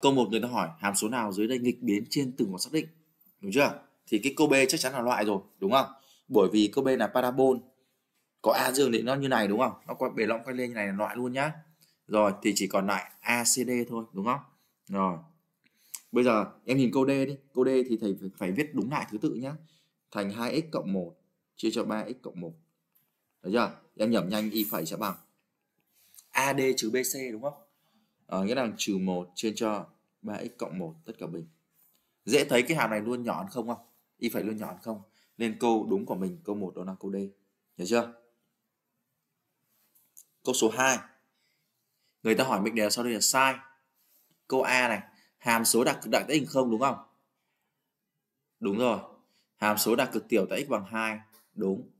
câu một người ta hỏi hàm số nào dưới đây nghịch biến trên từng một xác định đúng chưa thì cái câu b chắc chắn là loại rồi đúng không bởi vì câu b là parabol có a dương thì nó như này đúng không nó có bề lõm quay lên như này là loại luôn nhá rồi thì chỉ còn lại acd thôi đúng không rồi bây giờ em nhìn câu d đi câu d thì thầy phải viết đúng lại thứ tự nhá thành 2x cộng 1 chia cho 3x cộng 1 được chưa em nhẩm nhanh y phải sẽ bằng ad trừ bc đúng không à, nghĩa là trừ 1 chia cho 3x cộng 1 tất cả bình dễ thấy cái hàm này luôn nhỏ hơn không không y phải luôn nhỏ hơn không nên câu đúng của mình câu 1 đó là câu D hiểu chưa câu số 2 người ta hỏi mình đề sau đây là sai câu A này hàm số đạt cực đại tại x không đúng không đúng rồi hàm số đạt cực tiểu tại x bằng 2 đúng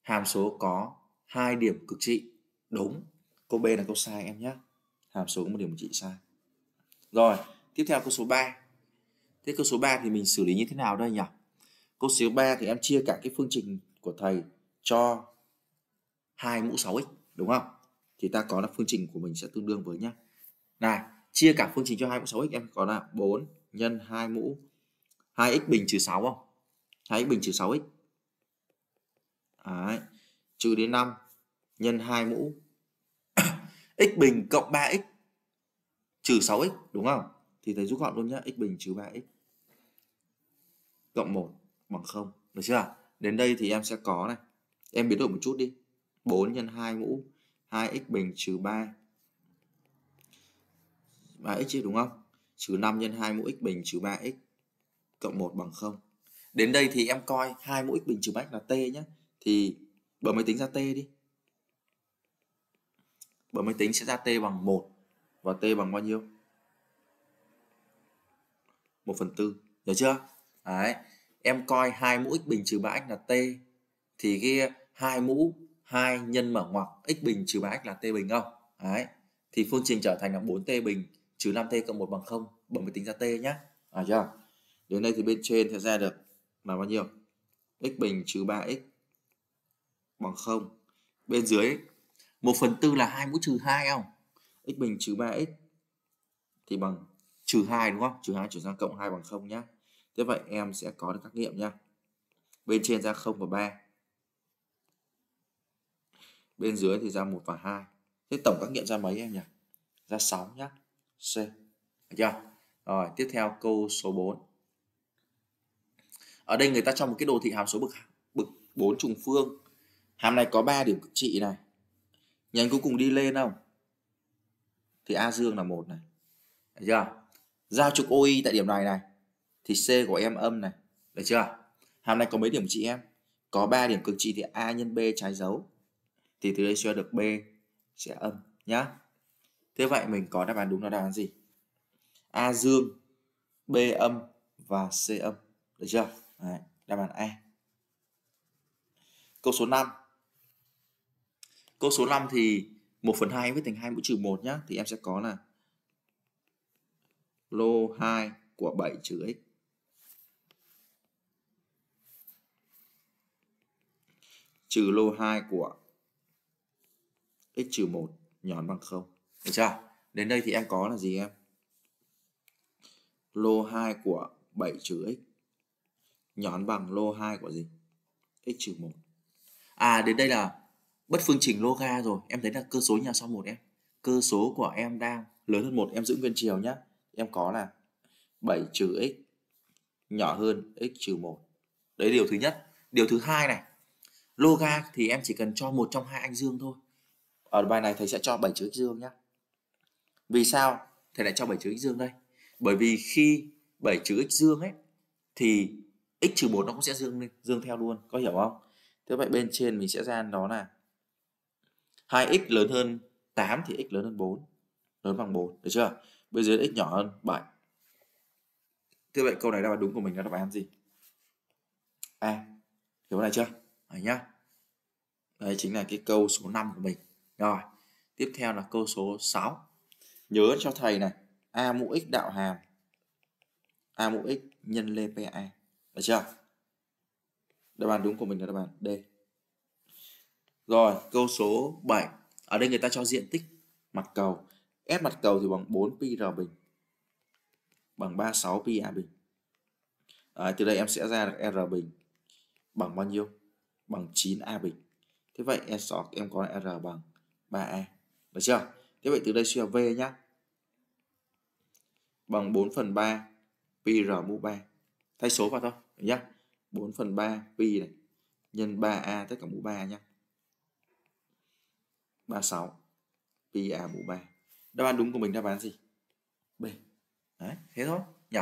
hàm số có hai điểm cực trị đúng câu B là câu sai em nhé hàm số có một điểm một trị sai rồi tiếp theo câu số 3 thế câu số 3 thì mình xử lý như thế nào đây nhỉ câu số 3 thì em chia cả cái phương trình của thầy cho hai mũ 6x đúng không thì ta có là phương trình của mình sẽ tương đương với nhá này chia cả phương trình cho hai mũ 6x em có là 4 nhân 2 mũ 2x bình trừ 6 không 2x bình trừ 6x Đấy. trừ đến 5 nhân 2 mũ x bình cộng 3x trừ 6x đúng không? Thì thầy rút gọn luôn nhá, x bình trừ 3x cộng 1 bằng 0, được chưa? Đến đây thì em sẽ có này, em biến đổi một chút đi. 4 nhân 2 mũ 2x bình trừ 3 3x chứ đúng không? Trừ 5 nhân 2 mũ x bình trừ 3x cộng 1 bằng 0. Đến đây thì em coi hai mũ x bình trừ 3x là t nhá, Thì bấm máy tính ra t đi bởi máy tính sẽ ra t bằng 1 và t bằng bao nhiêu 1 phần tư được chưa đấy em coi hai mũ x bình trừ 3x là t thì cái hai mũ 2 nhân mở ngoặc x bình trừ 3x là t bình không đấy thì phương trình trở thành là 4t bình trừ 5t cộng 1 bằng 0 bởi máy tính ra t nhé à chưa đến đây thì bên trên sẽ ra được là bao nhiêu x bình trừ 3x bằng 0 bên dưới 1 phần 4 là 2 mũ trừ 2 không? x bình trừ 3x thì bằng trừ 2 đúng không? Trừ 2 chuyển sang cộng 2 bằng 0 nhé. Thế vậy em sẽ có được các nghiệm nhé. Bên trên ra 0 và 3. Bên dưới thì ra 1 và 2. Thế tổng các nghiệm ra mấy em nhỉ? Ra 6 nhá. C. Được chưa? Rồi, tiếp theo câu số 4. Ở đây người ta cho một cái đồ thị hàm số bậc bậc 4 trùng phương. Hàm này có 3 điểm cực trị này nhánh cuối cùng đi lên không thì a dương là một này được chưa giao trục OI tại điểm này này thì C của em âm này được chưa hàm này có mấy điểm chị em có 3 điểm cực trị thì A nhân B trái dấu thì từ đây suy được B sẽ âm nhá thế vậy mình có đáp án đúng là đáp án gì A dương B âm và C âm được chưa đáp án A câu số 5 Câu số 5 thì 1 phần 2 viết thành 2 mũ trừ 1 nhá. Thì em sẽ có là lô 2 của 7 trừ x. Trừ lô 2 của x trừ 1 nhón bằng 0. Được chưa? Đến đây thì em có là gì em? Lô 2 của 7 trừ x nhón bằng lô 2 của gì? x trừ 1. À đến đây là bất phương trình loga rồi em thấy là cơ số nhà sau một em cơ số của em đang lớn hơn một em giữ nguyên chiều nhá em có là 7 trừ x nhỏ hơn x trừ một đấy điều thứ nhất điều thứ hai này loga thì em chỉ cần cho một trong hai anh dương thôi ở bài này thầy sẽ cho 7 chữ x dương nhá vì sao thầy lại cho 7 chữ x dương đây bởi vì khi 7 chữ x dương ấy thì x trừ một nó cũng sẽ dương dương theo luôn có hiểu không thế vậy bên trên mình sẽ ra đó là 2x lớn hơn 8 thì x lớn hơn 4 lớn bằng 4 được chưa bây giờ x nhỏ hơn 7 thế vậy câu này đáp án đúng của mình là đáp án gì a à, hiểu này chưa Đấy nhá đây chính là cái câu số 5 của mình rồi tiếp theo là câu số 6 nhớ cho thầy này a mũ x đạo hàm a mũ x nhân lên pa được chưa đáp án đúng của mình là đáp án d rồi, câu số 7. Ở đây người ta cho diện tích mặt cầu. S mặt cầu thì bằng 4 pi r bình bằng 36 pi a bình. Đấy, từ đây em sẽ ra được r bình bằng bao nhiêu? Bằng 9 a bình. Thế vậy em sort em có r bằng 3a. Được chưa? Thế vậy từ đây suy ra v nhá. Bằng 4 phần 3 pi r mũ 3. Thay số vào thôi nhá. 4 phần 3 pi này nhân 3a tất cả mũ 3 nhá. 36 PA mũ 3 đáp án đúng của mình đáp án gì B đấy thế thôi nhỉ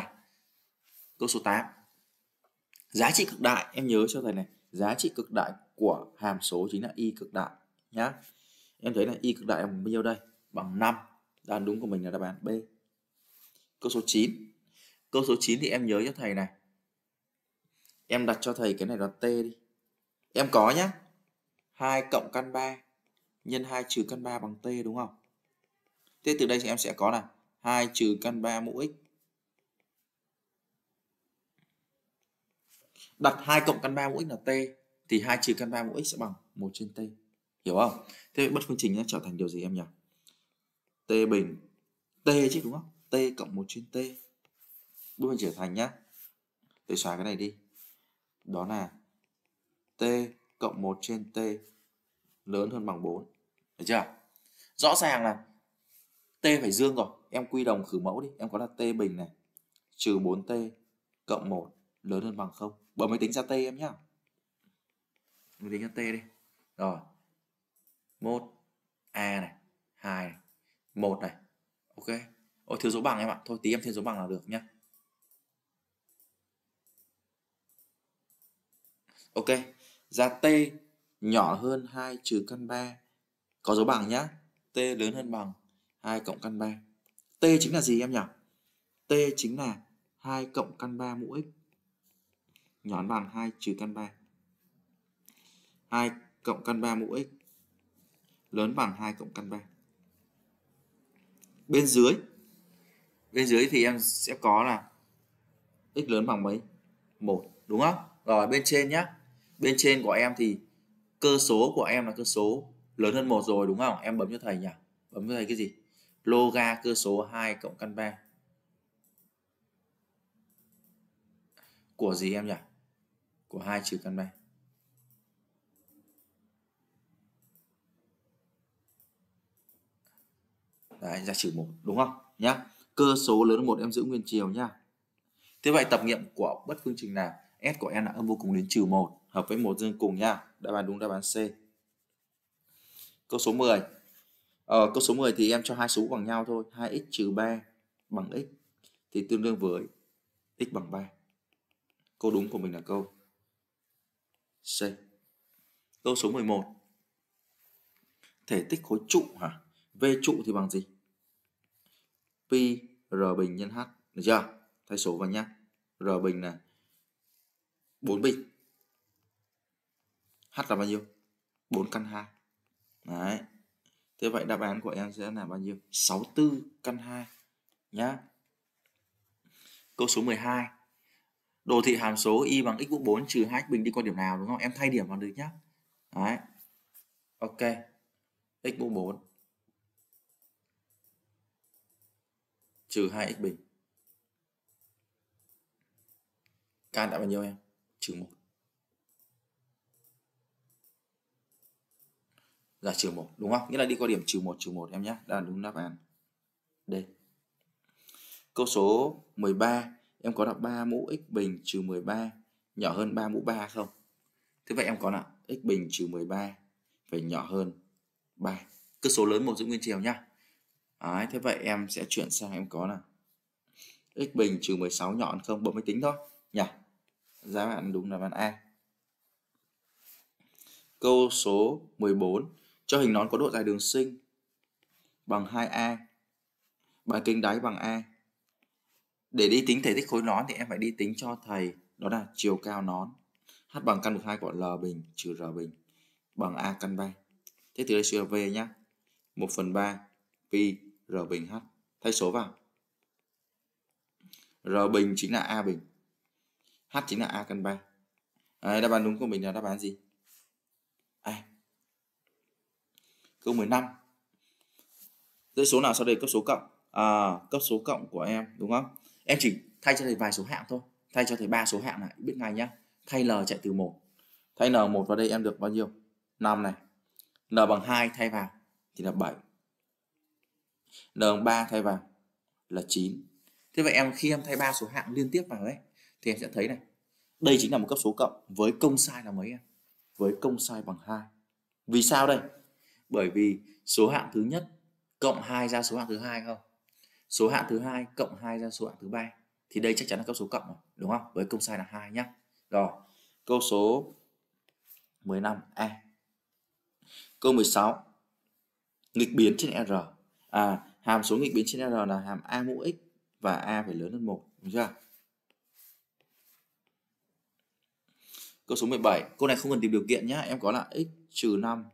câu số 8 giá trị cực đại em nhớ cho thầy này giá trị cực đại của hàm số chính là y cực đại nhá em thấy là y cực đại bằng bao nhiêu đây bằng 5 đáp án đúng của mình là đáp án B câu số 9 câu số 9 thì em nhớ cho thầy này em đặt cho thầy cái này là t đi em có nhá 2 cộng căn 3 nhân 2 trừ căn 3 bằng t đúng không? Thế từ đây thì em sẽ có là 2 trừ căn 3 mũ x. Đặt 2 cộng căn 3 mũ x là t thì 2 trừ căn 3 mũ x sẽ bằng 1 trên t. Hiểu không? Thế bất phương trình nó trở thành điều gì em nhỉ? T bình t chứ đúng không? T cộng 1 trên t. Bất phương trở thành nhá. để xóa cái này đi. Đó là t cộng 1 trên t lớn hơn bằng 4 được chưa rõ ràng là t phải dương rồi em quy đồng khử mẫu đi em có là t bình này trừ 4t cộng 1 lớn hơn bằng 0 bấm máy tính ra t em nhá máy tính ra t đi rồi 1 a này 2 này 1 này ok ôi thiếu số bằng em ạ thôi tí em thêm số bằng là được nhá ok ra t nhỏ hơn 2 trừ căn 3 có dấu bằng nhá t lớn hơn bằng 2 cộng căn 3 t chính là gì em nhỉ t chính là 2 cộng căn 3 mũ x nhỏ hơn bằng 2 trừ căn 3 2 cộng căn 3 mũ x lớn bằng 2 cộng căn 3 bên dưới bên dưới thì em sẽ có là x lớn bằng mấy 1 đúng không? Rồi bên trên nhá. Bên trên của em thì cơ số của em là cơ số lớn hơn một rồi đúng không em bấm cho thầy nhỉ bấm cho thầy cái gì loga cơ số 2 cộng căn 3 của gì em nhỉ của 2 trừ căn 3 Đấy, ra trừ 1 đúng không nhá cơ số lớn hơn 1 em giữ nguyên chiều nhá thế vậy tập nghiệm của bất phương trình là s của em là âm vô cùng đến trừ 1 hợp với một dương cùng nhá đáp án đúng đáp án C câu số 10 ờ, câu số 10 thì em cho hai số bằng nhau thôi 2x trừ 3 bằng x thì tương đương với x bằng 3 câu đúng của mình là câu C câu số 11 thể tích khối trụ hả V trụ thì bằng gì pi r bình nhân h được chưa thay số vào nhá r bình là 4 bình h là bao nhiêu 4 căn 2 đấy thế vậy đáp án của em sẽ là bao nhiêu 64 căn 2 nhá câu số 12 đồ thị hàm số y bằng x quốc 4 trừ 2 bình đi qua điểm nào đúng không em thay điểm vào được nhá đấy ok x mũ 4 trừ 2x bình. Can đã bao nhiêu em? Trừ 1. là trừ 1 đúng không? Nghĩa là đi qua điểm trừ 1 trừ 1 em nhé. Đó là đúng đáp án. D. Câu số 13 em có là 3 mũ x bình trừ 13 nhỏ hơn 3 mũ 3 không? Thế vậy em có nào x bình trừ 13 phải nhỏ hơn 3. cơ số lớn một giữ nguyên chiều nhá. Đấy, thế vậy em sẽ chuyển sang em có là x bình trừ 16 nhỏ hơn không? Bấm máy tính thôi nhỉ. Giá bạn đúng là bạn A. Câu số 14 cho hình nón có độ dài đường sinh bằng 2A bán kính đáy bằng A để đi tính thể tích khối nón thì em phải đi tính cho thầy đó là chiều cao nón h bằng căn bậc hai của l bình trừ r bình bằng a căn 3 thế từ đây suy ra v nhé 1 phần 3 pi r bình h thay số vào r bình chính là a bình h chính là a căn 3 à, đáp án đúng của mình là đáp án gì câu 15 Rồi số nào sau đây cấp số cộng à, cấp số cộng của em đúng không em chỉ thay cho thầy vài số hạng thôi thay cho thầy ba số hạng này biết ngay nhá thay l chạy từ 1 thay n 1 vào đây em được bao nhiêu 5 này n bằng 2 thay vào thì là 7 n bằng 3 thay vào là 9 thế vậy em khi em thay ba số hạng liên tiếp vào đấy thì em sẽ thấy này đây chính là một cấp số cộng với công sai là mấy em với công sai bằng 2 vì sao đây bởi vì số hạng thứ nhất cộng 2 ra số hạng thứ hai không số hạng thứ hai cộng 2 ra số hạng thứ ba thì đây chắc chắn là cấp số cộng rồi đúng không với công sai là hai nhá rồi câu số 15 a câu 16 nghịch biến trên r à hàm số nghịch biến trên r là hàm a mũ x và a phải lớn hơn một đúng chưa Câu số 17, câu này không cần tìm điều kiện nhé, em có là x trừ 5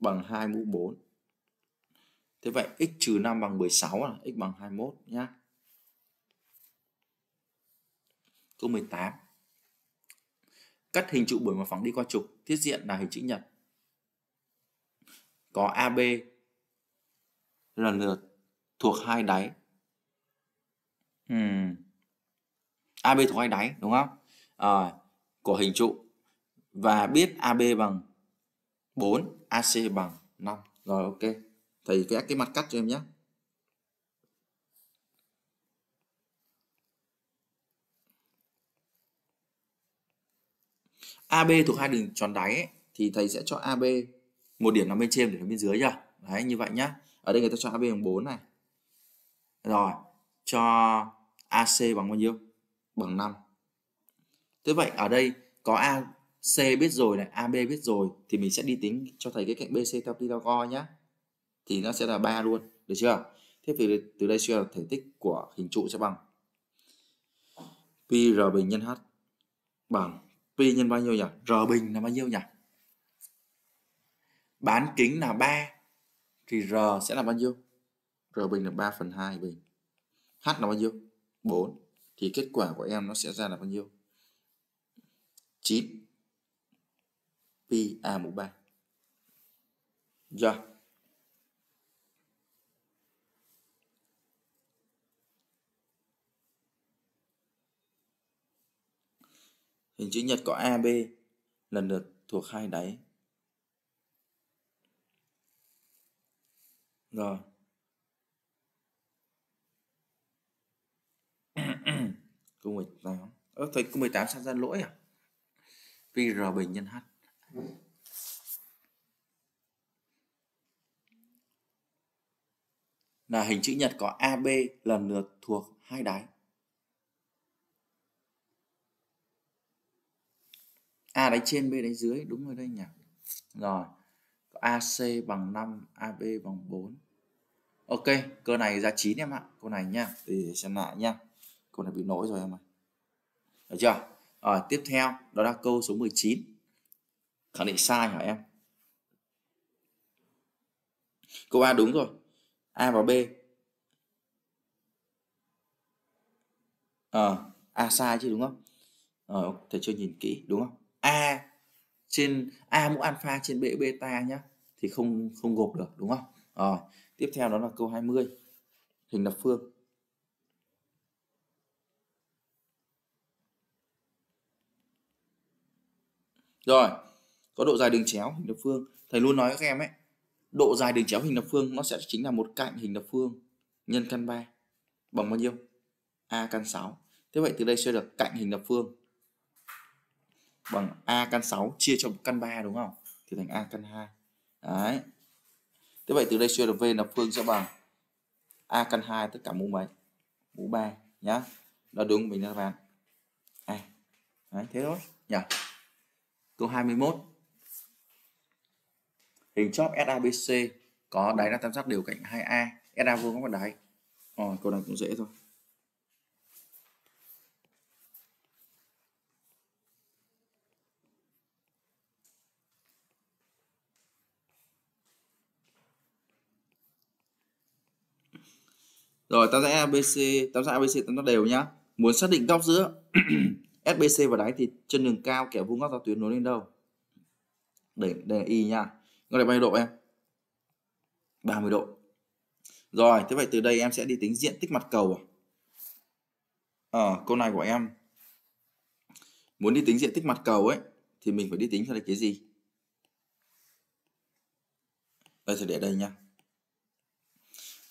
bằng 2 mũ 4. Thế vậy x trừ 5 bằng 16 là x bằng 21 nhé. Câu 18. Cắt hình trụ bởi một phẳng đi qua trục, tiết diện là hình chữ nhật. Có AB lần lượt thuộc hai đáy. Hmm. AB thuộc hai đáy đúng không? À, của hình trụ và biết AB bằng 4 AC bằng 5 rồi ok thì vẽ cái mặt cắt cho em nhé AB thuộc hai đường tròn đáy ấy, thì thầy sẽ cho AB một điểm nằm bên trên để bên dưới nhá. Đấy như vậy nhá. Ở đây người ta cho AB bằng 4 này. Rồi, cho AC bằng bao nhiêu? Bằng 5. Thế vậy ở đây có A C biết rồi này, AB biết rồi thì mình sẽ đi tính cho thầy cái cạnh BC theo Pythagore nhá. Thì nó sẽ là 3 luôn, được chưa? Thế thì từ đây suy ra thể tích của hình trụ sẽ bằng pi r bình nhân h bằng pi nhân bao nhiêu nhỉ? R bình là bao nhiêu nhỉ? Bán kính là 3 thì r sẽ là bao nhiêu? R bình là 3 phần 2 bình. H là bao nhiêu? 4. Thì kết quả của em nó sẽ ra là bao nhiêu? 9 pi a mũ 3 rồi hình chữ nhật có AB lần lượt thuộc hai đáy rồi câu 18 Ơ, thầy câu 18 sao ra lỗi à? r bình nhân H là hình chữ nhật có AB lần lượt thuộc hai đáy. A đáy trên, B đáy dưới, đúng rồi đây nhỉ. Rồi, AC bằng 5, AB bằng 4. Ok, cơ này ra 9 em ạ. Cô này nhá, thì xem lại nhá. Cô này bị lỗi rồi em ạ. Được chưa? Rồi, tiếp theo đó là câu số 19 khẳng định sai hả em câu a đúng rồi a và b ờ à, a sai chứ đúng không ờ thầy chưa nhìn kỹ đúng không a trên a mũ alpha trên b beta nhá thì không không gộp được đúng không rồi ờ, tiếp theo đó là câu 20 hình lập phương rồi có độ dài đường chéo hình lập phương thầy luôn nói với các em ấy độ dài đường chéo hình lập phương nó sẽ chính là một cạnh hình lập phương nhân căn 3 bằng bao nhiêu a căn 6 thế vậy từ đây sẽ được cạnh hình lập phương bằng a căn 6 chia cho căn 3 đúng không thì thành a căn 2 đấy thế vậy từ đây sẽ được v lập phương sẽ bằng a căn 2 tất cả mũ mấy mũ 3 nhá đó đúng mình đáp bạn à. đấy, thế thôi nhỉ câu 21 hình chóp SABC có đáy là tam giác đều cạnh 2A SA vuông có mặt đáy rồi ờ, câu này cũng dễ thôi Rồi tam giác ABC, tam giác ABC tam giác đều nhá. Muốn xác định góc giữa SBC và đáy thì chân đường cao kẻ vuông góc giao tuyến nối lên đâu? để đây là y nha. Góc này bao nhiêu độ em? 30 độ. Rồi, thế vậy từ đây em sẽ đi tính diện tích mặt cầu. Ở à, ờ, câu này của em muốn đi tính diện tích mặt cầu ấy thì mình phải đi tính ra được cái gì? Đây sẽ để đây nha.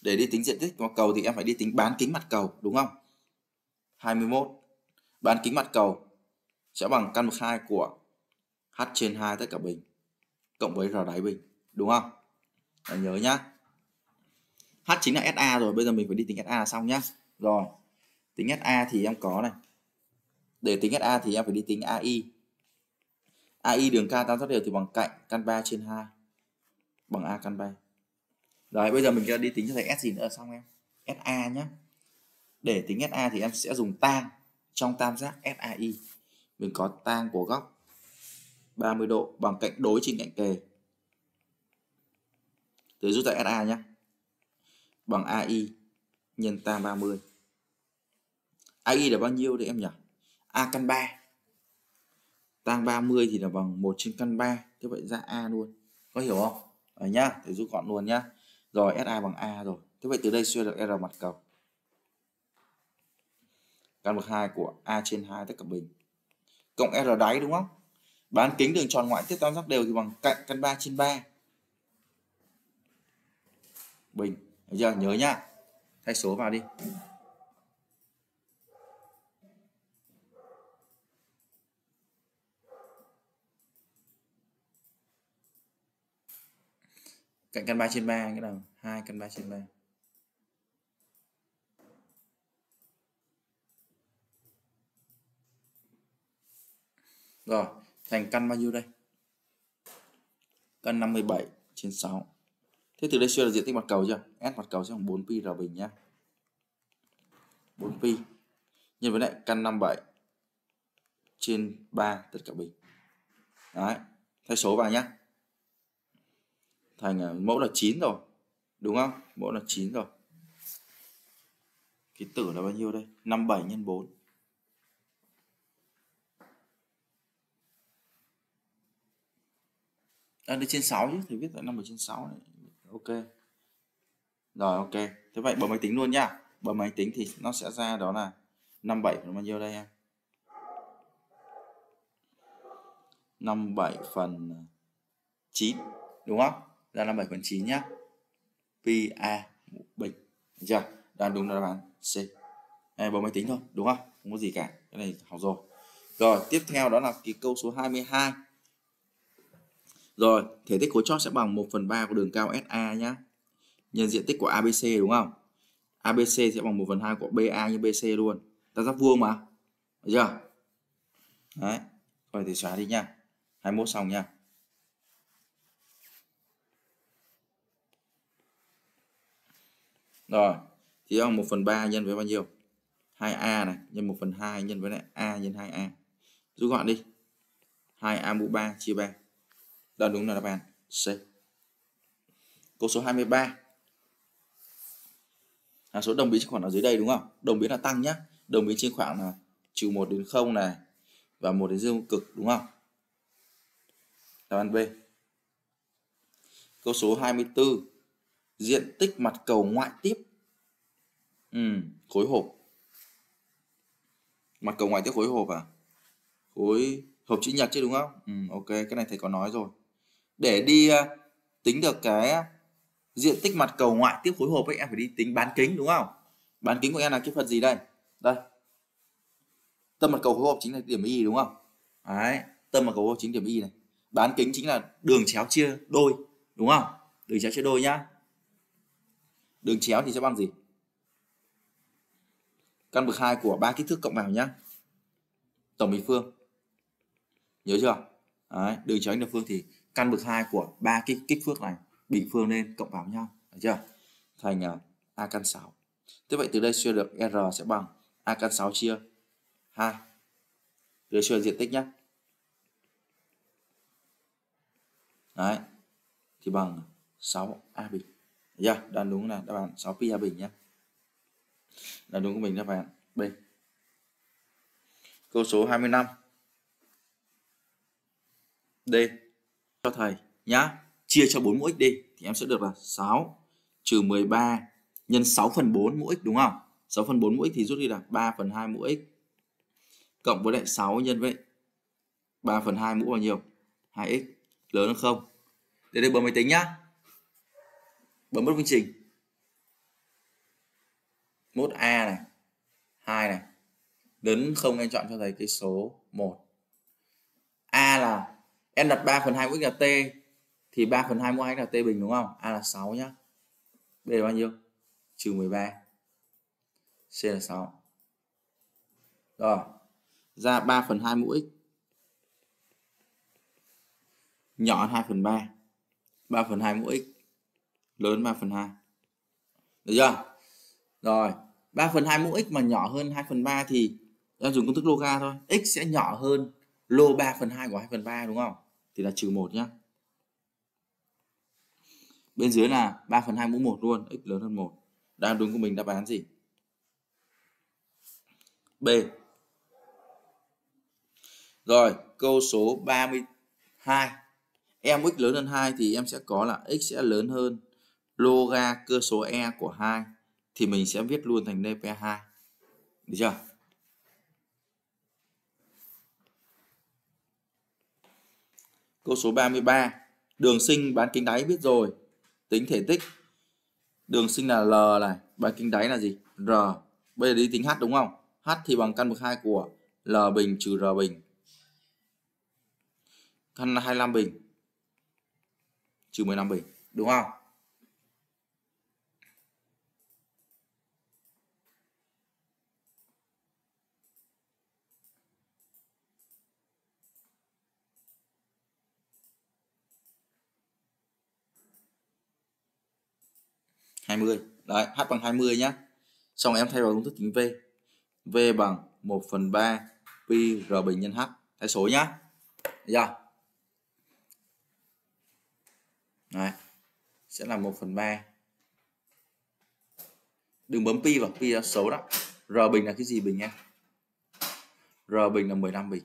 Để đi tính diện tích mặt cầu thì em phải đi tính bán kính mặt cầu đúng không? 21 bán kính mặt cầu sẽ bằng căn bậc 2 của h trên 2 tất cả bình cộng với R đáy bình đúng không Đó, nhớ nhá H chính là SA rồi bây giờ mình phải đi tính SA xong nhá rồi tính SA thì em có này để tính SA thì em phải đi tính AI AI đường k tam giác đều thì bằng cạnh căn 3 trên 2 bằng A căn 3 rồi bây giờ mình sẽ đi tính cho thầy S gì nữa xong em SA nhá để tính SA thì em sẽ dùng tan trong tam giác SAI mình có tan của góc 30 độ bằng cạnh đối trên cạnh kề. Thế rút ra SA nhé. Bằng AI nhân tan 30. AI là bao nhiêu đấy em nhỉ? A căn 3. Tan 30 thì là bằng 1 trên căn 3. Thế vậy ra A luôn. Có hiểu không? Đấy nhá, thế rút gọn luôn nhá. Rồi SA bằng A rồi. Thế vậy từ đây suy được R mặt cầu. Căn bậc 2 của A trên 2 tất cả bình. Cộng R đáy đúng không? bán kính đường tròn ngoại tiếp tam giác đều thì bằng cạnh căn 3 trên 3 bình Được chưa nhớ nhá thay số vào đi cạnh căn 3 trên 3 cái nào 2 căn 3 trên 3 rồi thành căn bao nhiêu đây căn 57 trên 6 thế từ đây suy là diện tích mặt cầu chưa s mặt cầu sẽ bằng 4 pi r bình nhá 4 pi nhân với lại căn 57 trên 3 tất cả bình đấy thay số vào nhá thành à, mẫu là 9 rồi đúng không mẫu là 9 rồi ký tử là bao nhiêu đây 57 nhân 4 à, đây trên 6 chứ thì viết tại 57 trên 6 này. ok rồi ok thế vậy bấm máy tính luôn nhá bấm máy tính thì nó sẽ ra đó là 57 phần bao nhiêu đây em 57 phần 9 đúng không ra 57 phần 9 nhá PA bình được chưa đang đúng đáp án C này bấm máy tính thôi đúng không không có gì cả cái này học rồi rồi tiếp theo đó là cái câu số 22 rồi, thể tích khối chóp sẽ bằng 1 phần 3 của đường cao SA nhé. Nhân diện tích của ABC đúng không? ABC sẽ bằng 1 phần 2 của BA như BC luôn. Ta giáp vuông mà. Được chưa? Đấy. Rồi thì xóa đi nha. 21 xong nha. Rồi. Thì bằng 1 phần 3 nhân với bao nhiêu? 2A này. Nhân 1 phần 2 nhân với lại A nhân 2A. Rút gọn đi. 2A mũ 3 chia 3. Đó đúng là đáp án C. Câu số 23. Hàm số đồng biến trên khoảng ở dưới đây đúng không? Đồng biến là tăng nhá. Đồng biến trên khoảng là trừ 1 đến 0 này và 1 đến dương cực đúng không? Đáp án B. Câu số 24. Diện tích mặt cầu ngoại tiếp. Ừ, khối hộp. Mặt cầu ngoại tiếp khối hộp à? Khối hộp chữ nhật chứ đúng không? Ừ, ok, cái này thầy có nói rồi để đi ờ, tính được cái ờ, diện tích mặt cầu ngoại tiếp khối hộp ấy em phải đi tính bán kính đúng không bán kính của em là cái phần gì đây đây tâm mặt cầu khối hộp chính là điểm y đúng không đấy tâm mặt cầu khối hộp chính điểm y này bán kính chính là đường chéo chia đôi đúng không đường chéo chia đôi nhá đường chéo thì sẽ bằng gì căn bậc hai của ba kích thước cộng vào nhá tổng bình phương nhớ chưa đấy, đường chéo anh lập phương thì căn bậc hai của ba cái kích thước này bình phương lên cộng vào nhau được chưa thành à, a căn 6 thế vậy từ đây suy được r sẽ bằng a căn 6 chia 2 từ suy diện tích nhé đấy thì bằng 6 a bình được chưa đáp đúng là đáp án 6 pi a bình nhé đáp đúng của mình đáp án b câu số 25 D cho thầy nhá. Chia cho 4 mũ x đi thì em sẽ được là 6 trừ 13 nhân 6 phần 4 mũ x đúng không? 6 phần 4 mũ x thì rút đi là 3 phần 2 mũ x cộng với lại 6 nhân với 3 phần 2 mũ bao nhiêu? 2x lớn hơn không? Để đây bấm máy tính nhá. Bấm bất phương trình. Mốt A này, 2 này. đến không em chọn cho thầy cái số 1. A là em đặt 3 phần 2 của x là t thì 3 phần 2 mũ x là t bình đúng không a là 6 nhá b là bao nhiêu trừ 13 c là 6 rồi ra 3 phần 2 mũ x nhỏ hơn 2 phần 3 3 phần 2 mũ x lớn 3 phần 2 được chưa rồi 3 phần 2 mũ x mà nhỏ hơn 2 phần 3 thì em dùng công thức loga thôi x sẽ nhỏ hơn lô 3 phần 2 của 2 phần 3 đúng không thì là trừ 1 nhé bên dưới là 3 phần 2 mũ 1 luôn x lớn hơn 1 đang đúng của mình đáp án gì B rồi câu số 32 em x lớn hơn 2 thì em sẽ có là x sẽ lớn hơn loga cơ số e của 2 thì mình sẽ viết luôn thành dp2 được chưa Câu số 33. Đường sinh bán kính đáy biết rồi. Tính thể tích. Đường sinh là L này, bán kính đáy là gì? R. Bây giờ đi tính H đúng không? H thì bằng căn bậc 2 của L bình trừ R bình. Căn 25 bình trừ 15 bình, đúng không? 20 đấy h bằng 20 nhá xong em thay vào công thức tính v v bằng 1 phần 3 pi r bình nhân h thay số nhá Đấy chưa? Đấy. Sẽ là 1 phần 3 Đừng bấm pi vào, pi là xấu đó R bình là cái gì bình nhá R bình là 15 bình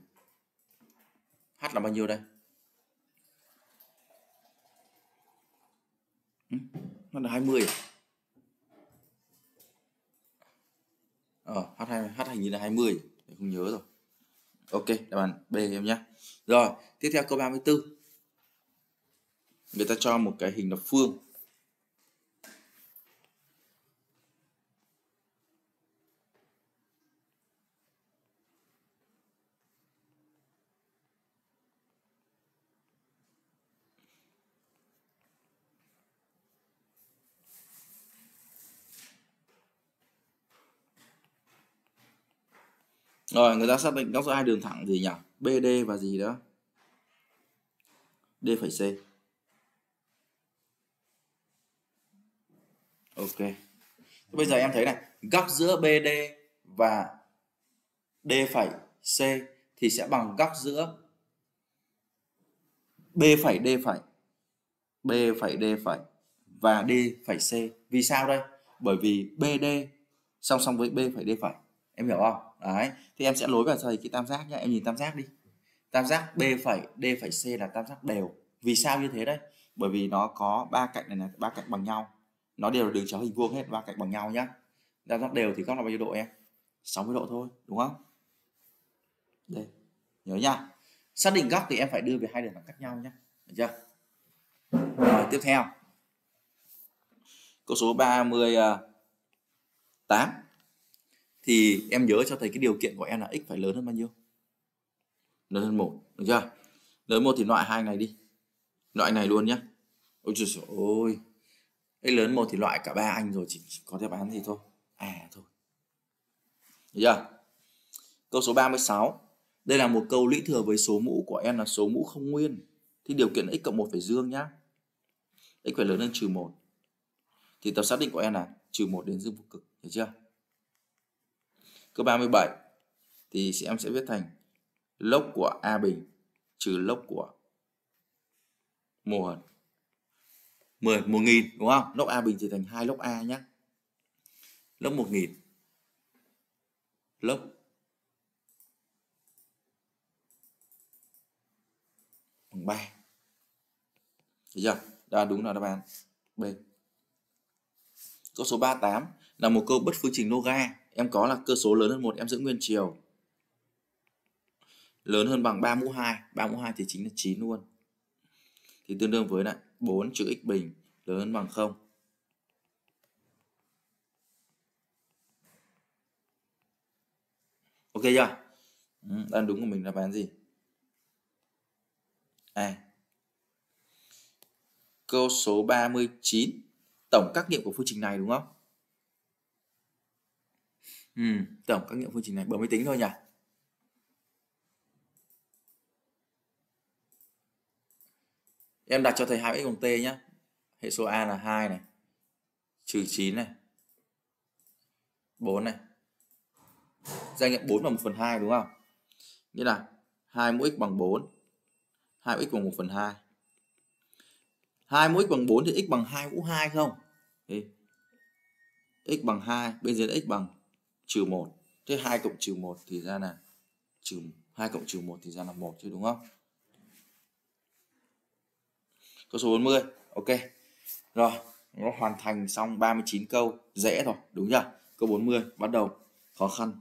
H là bao nhiêu đây? Ừ, nó là 20 à? hình như là 20 không nhớ rồi ok đáp án B em nhé rồi tiếp theo câu 34 người ta cho một cái hình lập phương rồi người ta xác định góc giữa hai đường thẳng gì nhỉ BD và gì đó D phẩy C ok bây giờ em thấy này góc giữa BD và D phẩy C thì sẽ bằng góc giữa B phẩy D phẩy B phẩy D phẩy và D phẩy C vì sao đây bởi vì BD song song với B phẩy D phẩy em hiểu không đấy thì em sẽ lối vào thầy cái tam giác nhá em nhìn tam giác đi tam giác b phẩy d phẩy c là tam giác đều vì sao như thế đấy bởi vì nó có ba cạnh này là ba cạnh bằng nhau nó đều là đường chéo hình vuông hết ba cạnh bằng nhau nhá tam giác đều thì góc là bao nhiêu độ em 60 độ thôi đúng không đây nhớ nhá xác định góc thì em phải đưa về hai đường thẳng cắt nhau nhá được chưa rồi tiếp theo câu số 38 thì em nhớ cho thầy cái điều kiện của em là x phải lớn hơn bao nhiêu lớn hơn một được chưa lớn một thì loại hai này đi loại này luôn nhá ôi trời ơi cái lớn một thì loại cả ba anh rồi chỉ có đáp án gì thôi à thôi được chưa câu số 36 đây là một câu lũy thừa với số mũ của em là số mũ không nguyên thì điều kiện x cộng một phải dương nhá x phải lớn hơn trừ một thì tập xác định của em là trừ một đến dương vô cực được chưa Câu 37 thì em sẽ viết thành lốc của A bình trừ lốc của mô hần. 10 1000 đúng không? Lốc A bình trở thành hai lốc A nhé. Lốc 1000. Lốc bằng 3. Thấy chưa? đúng là đáp án B. Câu số 38 là một câu bất phương trình loga em có là cơ số lớn hơn một em giữ nguyên chiều lớn hơn bằng 3 mũ 2 3 mũ 2 thì chính là 9 luôn thì tương đương với lại 4 chữ x bình lớn hơn bằng 0 ok chưa ừ, đang đúng của mình là bán gì à câu số 39 tổng các nghiệm của phương trình này đúng không Ừ, tổng các nghiệm phương trình này bấm máy tính thôi nhỉ? Em đặt cho thầy 2x bằng t nhé. Hệ số a là 2 này. Trừ 9 này. 4 này. Gia nghiệm 4 bằng 1 phần 2 đúng không? Nghĩa là 2 mũ x bằng 4. 2 x bằng 1 phần 2. 2 mũ x bằng 4 thì x bằng 2 mũ 2 không? Thì x bằng 2, bên dưới là x bằng trừ 1 thế 2 cộng trừ 1 thì ra là trừ 2 cộng trừ 1 thì ra là 1 chứ đúng không câu số 40 ok rồi nó hoàn thành xong 39 câu dễ rồi đúng chưa câu 40 bắt đầu khó khăn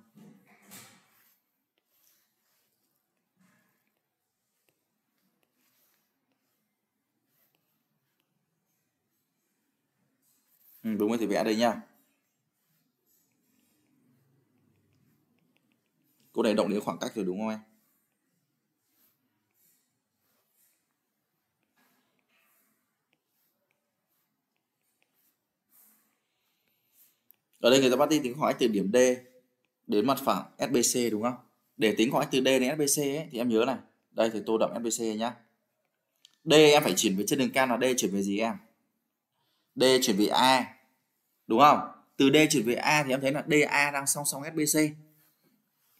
Ừ, đúng rồi thì vẽ đây nha cô này động đến khoảng cách rồi đúng không em ở đây người ta bắt đi tính khoảng cách từ điểm D đến mặt phẳng SBC đúng không để tính khoảng cách từ D đến SBC ấy, thì em nhớ này đây thì tô đậm SBC nhá D em phải chuyển về trên đường can là D chuyển về gì em D chuyển về A đúng không từ D chuyển về A thì em thấy là DA đang song song SBC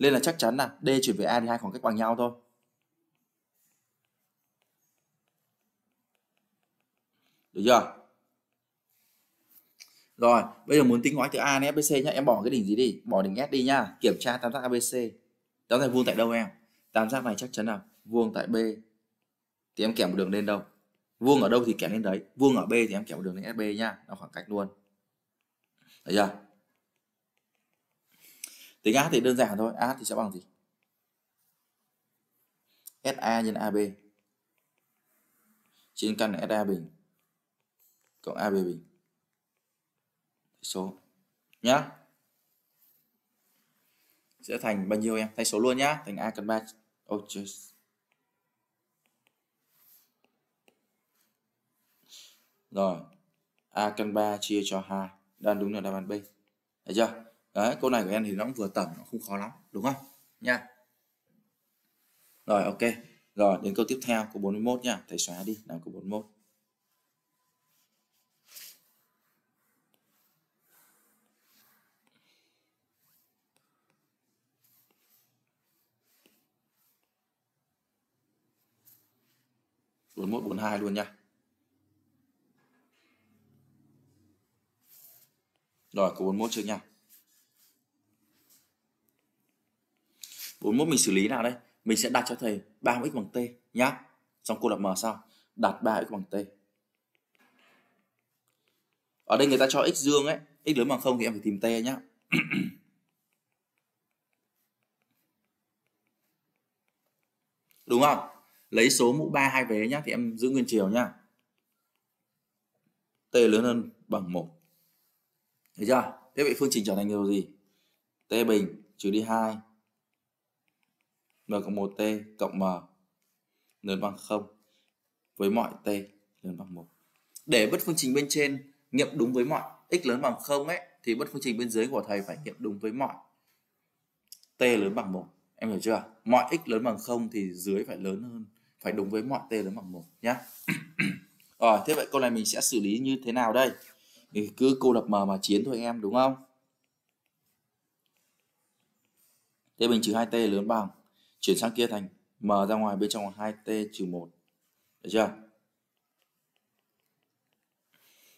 nên là chắc chắn là D chuyển về A thì hai khoảng cách bằng nhau thôi được chưa rồi bây giờ muốn tính ngoái từ A đến ABC nhá em bỏ cái đỉnh gì đi bỏ đỉnh S đi nhá kiểm tra tam giác ABC tam giác vuông tại đâu em tam giác này chắc chắn là vuông tại B thì em kẻ một đường lên đâu vuông ở đâu thì kẻ lên đấy vuông ở B thì em kẻ một đường lên SB nhá nó khoảng cách luôn được chưa tính A thì đơn giản thôi A thì sẽ bằng gì SA nhân AB trên căn SA bình cộng AB bình số nhá sẽ thành bao nhiêu em thay số luôn nhá thành A căn 3 oh, just. rồi A căn 3 chia cho 2 đang đúng là đáp án B thấy chưa đấy câu này của em thì nó cũng vừa tầm nó không khó lắm đúng không nha rồi ok rồi đến câu tiếp theo câu 41 nha thầy xóa đi làm câu 41 bốn mốt bốn hai luôn nha rồi có 41 chưa nha 41 mình xử lý nào đây mình sẽ đặt cho thầy 3 x bằng t nhá xong cô lập m sao đặt 3 x bằng t ở đây người ta cho x dương ấy x lớn bằng không thì em phải tìm t nhá đúng không lấy số mũ 3 hai vế nhá thì em giữ nguyên chiều nhá t lớn hơn bằng 1 thấy chưa thế vậy phương trình trở thành điều gì t bình trừ đi 2 m cộng 1 t cộng m lớn bằng 0 với mọi t lớn bằng 1. Để bất phương trình bên trên nghiệm đúng với mọi x lớn bằng 0 ấy thì bất phương trình bên dưới của thầy phải nghiệm đúng với mọi t lớn bằng 1. Em hiểu chưa? Mọi x lớn bằng 0 thì dưới phải lớn hơn, phải đúng với mọi t lớn bằng 1 nhá. Rồi, thế vậy câu này mình sẽ xử lý như thế nào đây? Thì cứ cô lập m mà chiến thôi em đúng không? Thế bình trừ 2t lớn bằng chuyển sang kia thành m ra ngoài bên trong là 2t trừ 1. Được chưa?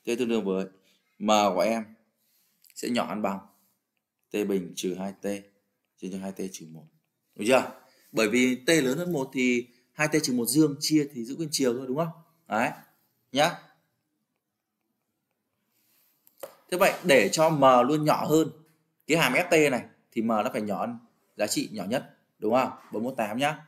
Thế tương đương với m của em sẽ nhỏ hơn bằng t bình trừ 2t chia cho 2t trừ 1. Được chưa? Bởi vì t lớn hơn 1 thì 2t trừ 1 dương chia thì giữ nguyên chiều thôi đúng không? Đấy. Nhá. Thế vậy để cho m luôn nhỏ hơn cái hàm ft này thì m nó phải nhỏ hơn giá trị nhỏ nhất đúng không 418 nhá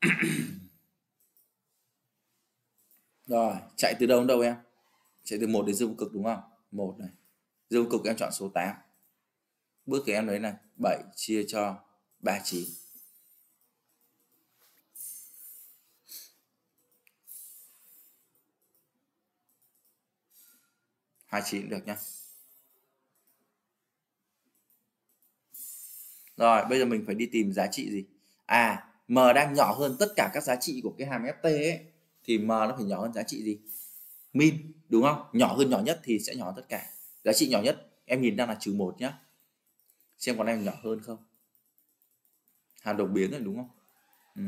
Rồi, chạy từ đâu đến đâu em? Chạy từ 1 đến dương cực đúng không? 1 này. Dương cực em chọn số 8. Bước kế em lấy này, 7 chia cho 39. 29 được nhá rồi bây giờ mình phải đi tìm giá trị gì à m đang nhỏ hơn tất cả các giá trị của cái hàm ft ấy, thì m nó phải nhỏ hơn giá trị gì min đúng không nhỏ hơn nhỏ nhất thì sẽ nhỏ tất cả giá trị nhỏ nhất em nhìn đang là trừ một nhá xem còn em nhỏ hơn không hàm đột biến rồi đúng không ừ.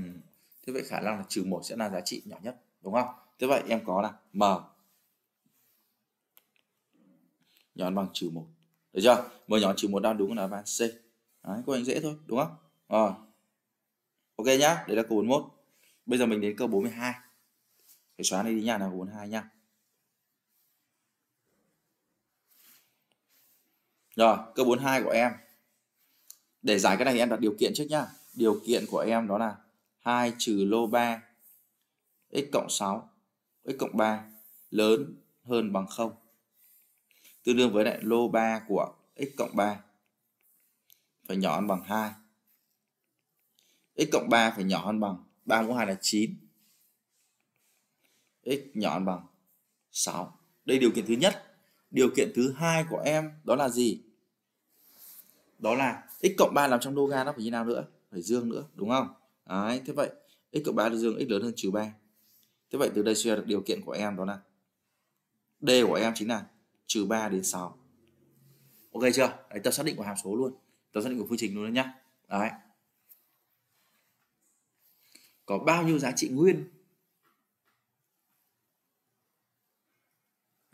thế vậy khả năng là trừ một sẽ là giá trị nhỏ nhất đúng không thế vậy em có là m nhón bằng trừ một Được chưa? M nhón trừ một đang đúng là đáp C. Đấy, câu anh dễ thôi, đúng không? Rồi. Ok nhá, đấy là câu 41. Bây giờ mình đến câu 42. Phải xóa này đi nha, là hai nhá Rồi, câu 42 của em. Để giải cái này thì em đặt điều kiện trước nhá. Điều kiện của em đó là 2 trừ lô 3 x cộng 6 x cộng 3 lớn hơn bằng 0 tương đương với lại lô 3 của x cộng 3 phải nhỏ hơn bằng 2. x cộng 3 phải nhỏ hơn bằng 3 mũ 2 là 9. x nhỏ hơn bằng 6. Đây điều kiện thứ nhất. Điều kiện thứ hai của em đó là gì? Đó là x cộng 3 làm trong đô ga nó phải như nào nữa? Phải dương nữa, đúng không? Đấy, thế vậy x cộng 3 là dương x lớn hơn trừ 3. Thế vậy từ đây suy ra được điều kiện của em đó là D của em chính là trừ 3 đến 6 ok chưa đấy tập xác định của hàm số luôn tập xác định của phương trình luôn đấy nhá đấy có bao nhiêu giá trị nguyên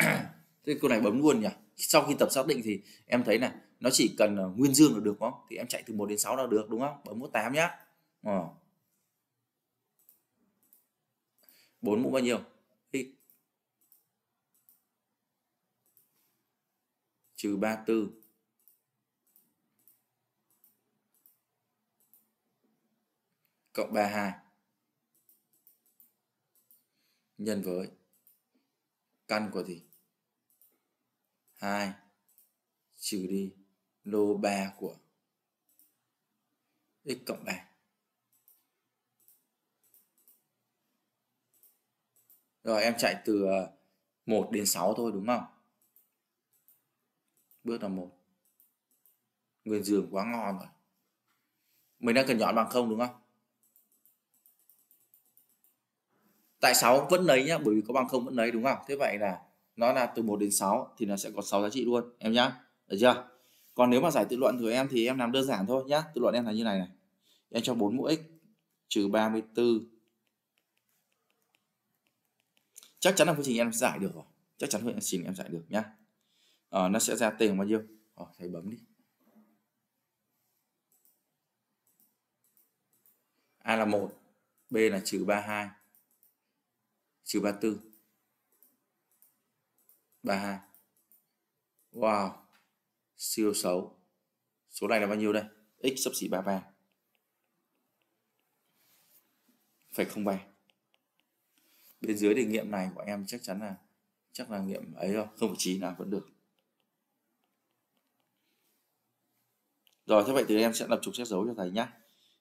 thế câu này bấm luôn nhỉ sau khi tập xác định thì em thấy này, nó chỉ cần ờ, nguyên dương là được không thì em chạy từ 1 đến 6 là được đúng không bấm mũ 8 nhá ờ. 4 mũ bao nhiêu trừ 34 cộng 32 nhân với căn của gì 2 trừ đi lô 3 của x cộng 3 Rồi em chạy từ 1 ờ, đến 6 thôi đúng không? bước là một nguyên dương quá ngon rồi mình đang cần nhọn bằng không đúng không tại sáu vẫn lấy nhá bởi vì có bằng không vẫn lấy đúng không thế vậy là nó là từ 1 đến 6 thì nó sẽ có 6 giá trị luôn em nhá được chưa còn nếu mà giải tự luận của em thì em làm đơn giản thôi nhá tự luận em là như này này em cho 4 mũ x trừ 34 chắc chắn là quy trình em giải được rồi chắc chắn quy trình em giải được nhá uh, nó sẽ ra tiền bao nhiêu uh, thầy bấm đi A là 1 B là trừ 32 trừ 34 32 Wow siêu xấu số này là bao nhiêu đây x sắp xỉ 33 phải không ba bên dưới đề nghiệm này của em chắc chắn là chắc là nghiệm ấy không không phải chín là vẫn được Rồi thế vậy thì em sẽ lập trục xét dấu cho thầy nhá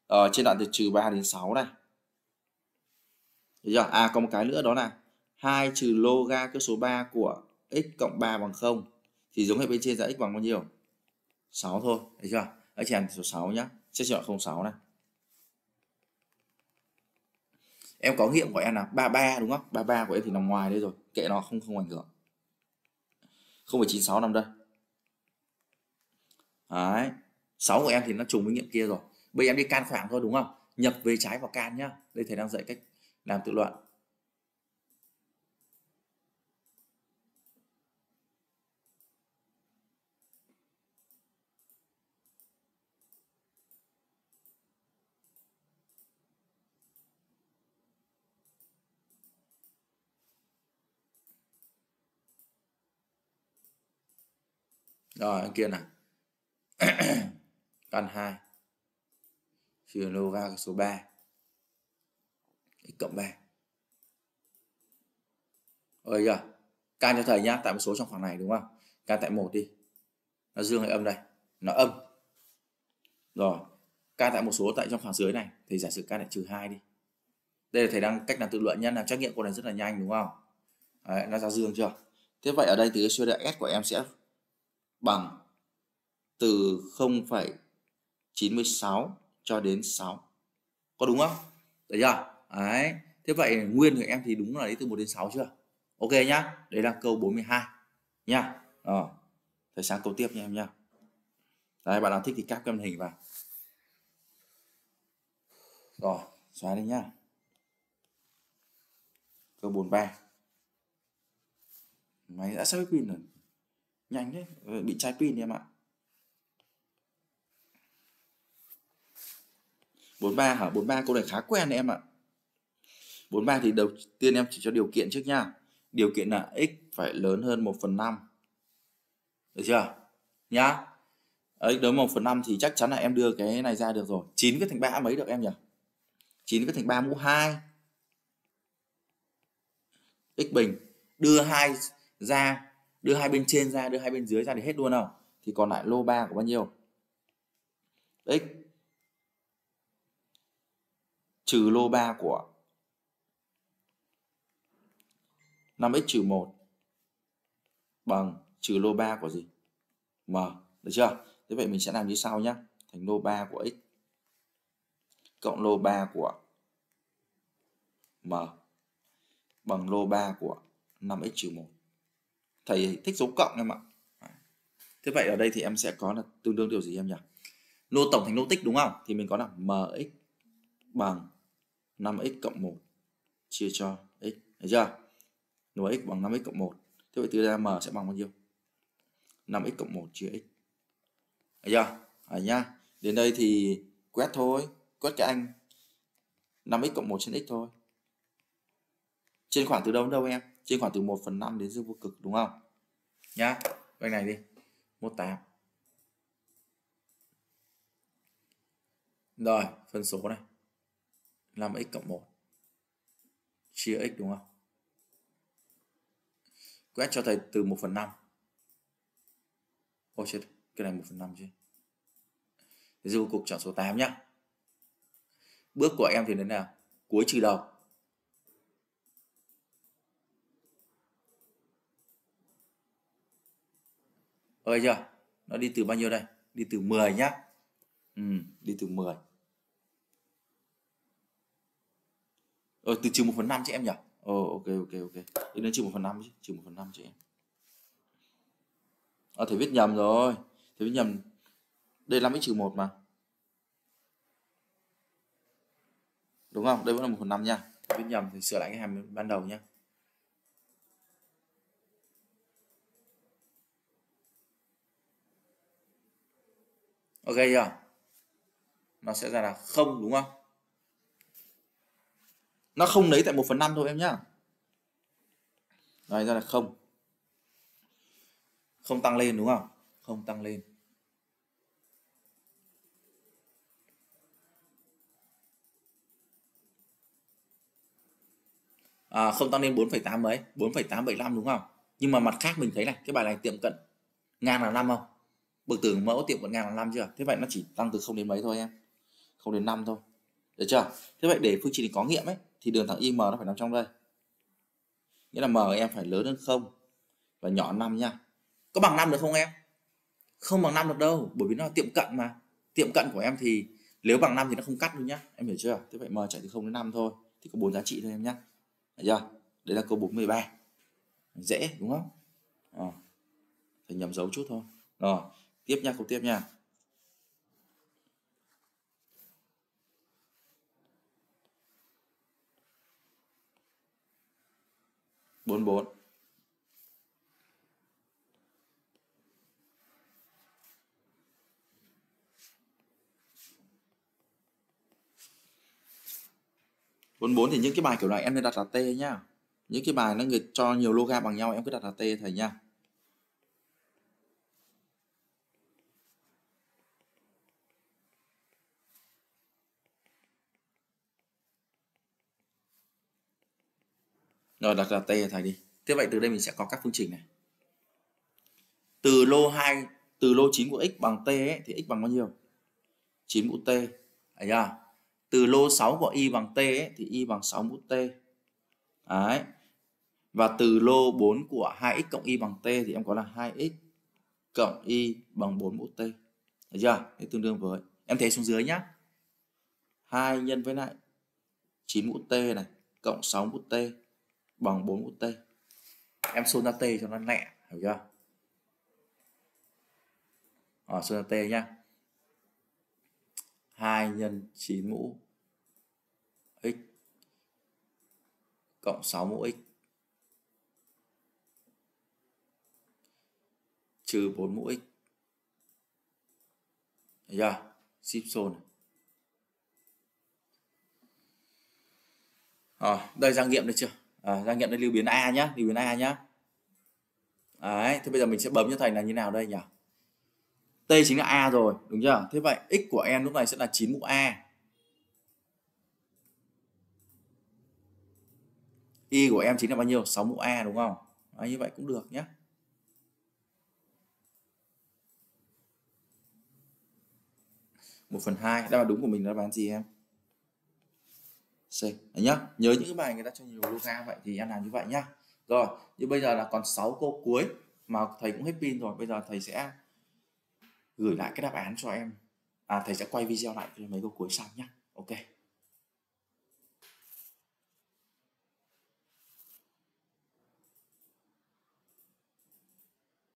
Ờ, trên đoạn từ trừ 3 đến 6 này. Được chưa? À có một cái nữa đó là 2 trừ loga cơ số 3 của x cộng 3 bằng 0 thì giống hệ bên trên ra x bằng bao nhiêu? 6 thôi, thấy chưa? Đấy chỉ số 6 nhá. xét chọn 06 này. Em có nghiệm của em là 33 đúng không? 33 của em thì nằm ngoài đây rồi, kệ nó không không ảnh hưởng. 0,96 nằm đây. Đấy, 6 của em thì nó trùng với nghiệm kia rồi bây giờ em đi can khoảng thôi đúng không nhập về trái vào can nhá đây thầy đang dạy cách làm tự luận rồi anh kia nè căn 2 Fionova số 3 x cộng 3 Ơi giờ can cho thầy nhá tại một số trong khoảng này đúng không can tại một đi nó dương hay âm đây nó âm rồi can tại một số tại trong khoảng dưới này thì giả sử can lại trừ hai đi đây là thầy đang cách làm tự luận nhá làm trắc nghiệm của này rất là nhanh đúng không Đấy, nó ra dương chưa thế vậy ở đây thì cái suy s của em sẽ bằng từ 0, 96 cho đến 6 có đúng không đấy chưa đấy thế vậy nguyên của em thì đúng là lấy từ 1 đến 6 chưa ok nhá đấy là câu 42 nhá ờ thời sáng câu tiếp nha em nha đấy bạn nào thích thì cáp cái màn hình vào rồi xóa đi nhá câu 43 máy đã sắp pin rồi nhanh đấy ờ, bị trái pin em ạ 43 hả? 43 câu này khá quen em ạ. 43 thì đầu tiên em chỉ cho điều kiện trước nha. Điều kiện là x phải lớn hơn 1 phần 5. Được chưa? Nhá. Ở x lớn 1 phần 5 thì chắc chắn là em đưa cái này ra được rồi. 9 viết thành 3 mấy được em nhỉ? 9 viết thành 3 mũ 2. X bình. Đưa hai ra, đưa hai bên trên ra, đưa hai bên dưới ra thì hết luôn không? Thì còn lại lô 3 của bao nhiêu? X trừ lô 3 của 5x trừ 1 bằng trừ lô 3 của gì? M. Được chưa? Thế vậy mình sẽ làm như sau nhé. Thành lô 3 của x cộng lô 3 của M bằng lô 3 của 5x trừ 1. Thầy thích dấu cộng em ạ. Thế vậy ở đây thì em sẽ có là tương đương điều gì em nhỉ? Lô tổng thành lô tích đúng không? Thì mình có là mx bằng 5x cộng 1 chia cho x. Thấy chưa? Đố x bằng 5x cộng 1. Thế vậy từ ra m sẽ bằng bao nhiêu? 5x cộng 1 chia x. Thấy chưa? Đấy nhá. Đến đây thì quét thôi. Quét cái anh 5x cộng 1 trên x thôi. Trên khoảng từ đâu đến đâu em? Trên khoảng từ 1 phần 5 đến dương vô cực đúng không? Nhá. Cái này đi. 18. Rồi, phân số này. 5x cộng 1 chia x đúng không? Quét cho thầy từ 1 phần 5 Ôi chết, cái này 1 phần 5 chứ Dù cục chọn số 8 nhá Bước của em thì thế nào? Cuối trừ đầu Ok chưa? Nó đi từ bao nhiêu đây? Đi từ 10 nhá. Ừ, đi từ 10. ờ, từ trừ 1 phần 5 chứ em nhỉ ờ ok ok ok đi đến trừ 1 phần 5 chứ trừ 1 phần 5 cho em À thầy viết nhầm rồi thầy viết nhầm đây là x trừ 1 mà đúng không đây vẫn là 1 phần 5 nha viết nhầm thì sửa lại cái hàm ban đầu nha ok chưa nó sẽ ra là không đúng không nó không lấy tại 1 phần 5 thôi em nhá đây ra là không không tăng lên đúng không không tăng lên à, không tăng lên 4,8 mấy 4,875 đúng không nhưng mà mặt khác mình thấy này cái bài này tiệm cận ngang là 5 không bức tường mẫu tiệm cận ngang là 5 chưa thế vậy nó chỉ tăng từ không đến mấy thôi em không đến 5 thôi được chưa? Thế vậy để phương trình có nghiệm ấy thì đường thẳng IM nó phải nằm trong đây. Nghĩa là M em phải lớn hơn 0 và nhỏ 5 nha. Có bằng 5 được không em? Không bằng 5 được đâu, bởi vì nó là tiệm cận mà. Tiệm cận của em thì nếu bằng 5 thì nó không cắt luôn nhá. Em hiểu chưa? Thế vậy M chạy từ 0 đến 5 thôi thì có bốn giá trị thôi em nhá. Được chưa? đây là câu 43. Dễ đúng không? À, ờ. thầy nhầm dấu chút thôi. Rồi, tiếp nha, câu tiếp nha. bốn bốn bốn bốn thì những cái bài kiểu này em nên đặt là t nhá những cái bài nó người cho nhiều loga bằng nhau em cứ đặt là t thầy nhá rồi đặt là t cho thầy đi thế vậy từ đây mình sẽ có các phương trình này từ lô 2 từ lô 9 của x bằng t ấy, thì x bằng bao nhiêu 9 mũ t thấy chưa từ lô 6 của y bằng t ấy, thì y bằng 6 mũ t đấy và từ lô 4 của 2x cộng y bằng t thì em có là 2x cộng y bằng 4 mũ t thấy chưa thế tương đương với em thấy xuống dưới nhá 2 nhân với lại 9 mũ t này cộng 6 mũ t bằng 4 mũ t em xôn t cho nó lẹ hiểu chưa ở à, t nhá 2 nhân 9 mũ x cộng 6 mũ x trừ 4 mũ x hiểu chưa? Ship zone Rồi, ờ, đây ra nghiệm được chưa? à, ờ, đang nhận đến lưu biến a nhá lưu biến a nhá đấy thế bây giờ mình sẽ bấm cho thành là như nào đây nhỉ t chính là a rồi đúng chưa thế vậy x của em lúc này sẽ là 9 mũ a y của em chính là bao nhiêu 6 mũ a đúng không đấy, như vậy cũng được nhé một phần hai đáp án đúng của mình là đáp án gì em C Đấy nhá nhớ những cái bài người ta cho nhiều loga vậy thì em làm như vậy nhá rồi như bây giờ là còn 6 câu cuối mà thầy cũng hết pin rồi bây giờ thầy sẽ gửi lại cái đáp án cho em à thầy sẽ quay video lại cho mấy câu cuối sau nhá ok